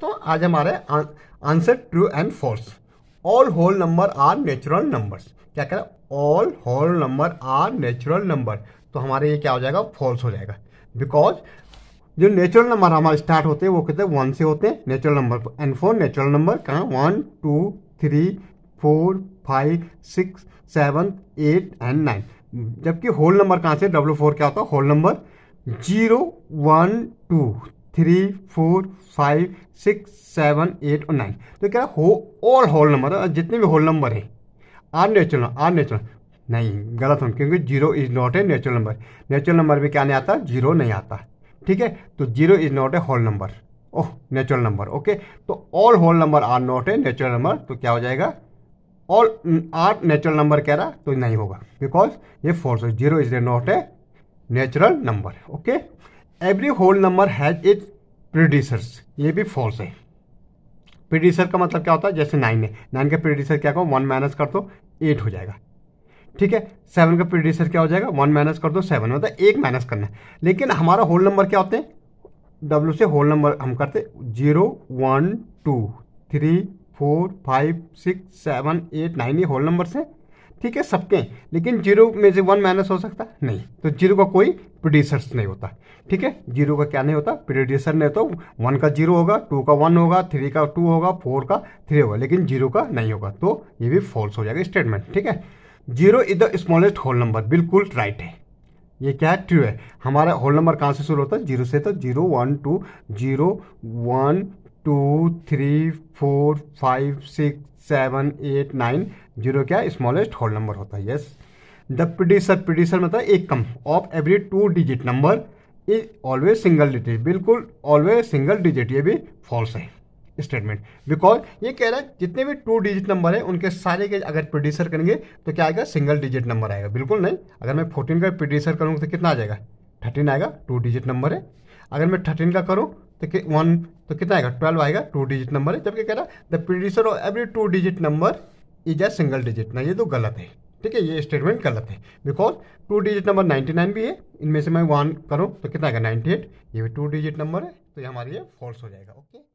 दोस्तों आज हमारे answer true and false all whole number are natural numbers क्या कह रहे हैं all whole number are natural number तो हमारे ये क्या हो जाएगा फॉल्स हो जाएगा बिकॉज जो नेचुरल नंबर हमारे स्टार्ट होते हैं वो कहते हैं वन से होते हैं natural number and for natural number कहाँ one two three four five six seven eight and nine जबकि होल नंबर कहाँ से डब्ल्यू फोर क्या होता है whole number zero one two three four five six seven eight और nine तो क्या हो ऑल होल नंबर जितने भी होल नंबर हैं आर नेचुरल आर नेचुरल नहीं गलत हूँ क्योंकि zero is not a natural number natural number में क्या नहीं आता जीरो नहीं आता ठीक है तो zero is not a whole number oh natural number okay तो all whole number are not a natural number तो क्या हो जाएगा ऑल आर नेचुरल नंबर कह रहा तो नहीं होगा बिकॉज ये force zero is a not a natural number okay every whole number has it producers ये भी फॉल्स है प्रोड्यूसर का मतलब क्या होता है जैसे नाइन है नाइन का प्रोड्यूसर क्या करो वन माइनस कर दो एट हो जाएगा ठीक है सेवन का प्रोड्यूसर क्या हो जाएगा वन माइनस कर दो सेवन मतलब एक माइनस करना है लेकिन हमारा होल नंबर क्या होते हैं डब्ल्यू से होल नंबर हम करते zero one two three four five six seven eight nine ये होल नंबर से ठीक है सबके लेकिन जीरो में से वन माइनस हो सकता नहीं तो जीरो का कोई प्रोड्यूसर्स नहीं होता ठीक है जीरो का क्या नहीं होता प्रोड्यूसर नहीं होता वन का जीरो होगा टू का वन होगा थ्री का टू होगा फोर का थ्री होगा लेकिन जीरो का नहीं होगा तो ये भी फॉल्स हो जाएगा स्टेटमेंट ठीक है zero is the smallest whole number बिल्कुल राइट है ये क्या है ट्रू है हमारा होल नंबर कहाँ से शुरू होता है जीरो से तो zero one two zero one two three four five six seven eight nine zero क्या स्मॉलेस्ट होल नंबर होता है यस द प्रोड्यूसर प्रोड्यूसर मतलब एक कम of every two digit number is always single digit बिल्कुल always single digit ये भी false है स्टेटमेंट बिकॉज ये कह रहा है जितने भी टू डिजिट नंबर है उनके सारे के अगर प्रोड्यूसर करेंगे तो क्या आएगा सिंगल डिजिट नंबर आएगा बिल्कुल नहीं अगर मैं फोर्टीन का प्रोड्यूसर करूँगा तो कितना आ जाएगा थर्टीन आएगा टू डिजिट नंबर है अगर मैं थर्टीन का करूँ तो वन तो कितना आएगा ट्वेल्व आएगा टू डिजिट नंबर है जबकि कह रहा है the producer of every two digit number is a single digit ना ये तो गलत है ठीक है ये स्टेटमेंट गलत है because two digit number ninety nine भी है इनमें से मैं वन करूँ तो कितना आएगा एट ये भी टू डिजिट नंबर है तो ये हमारे ये फॉल्स हो जाएगा ओके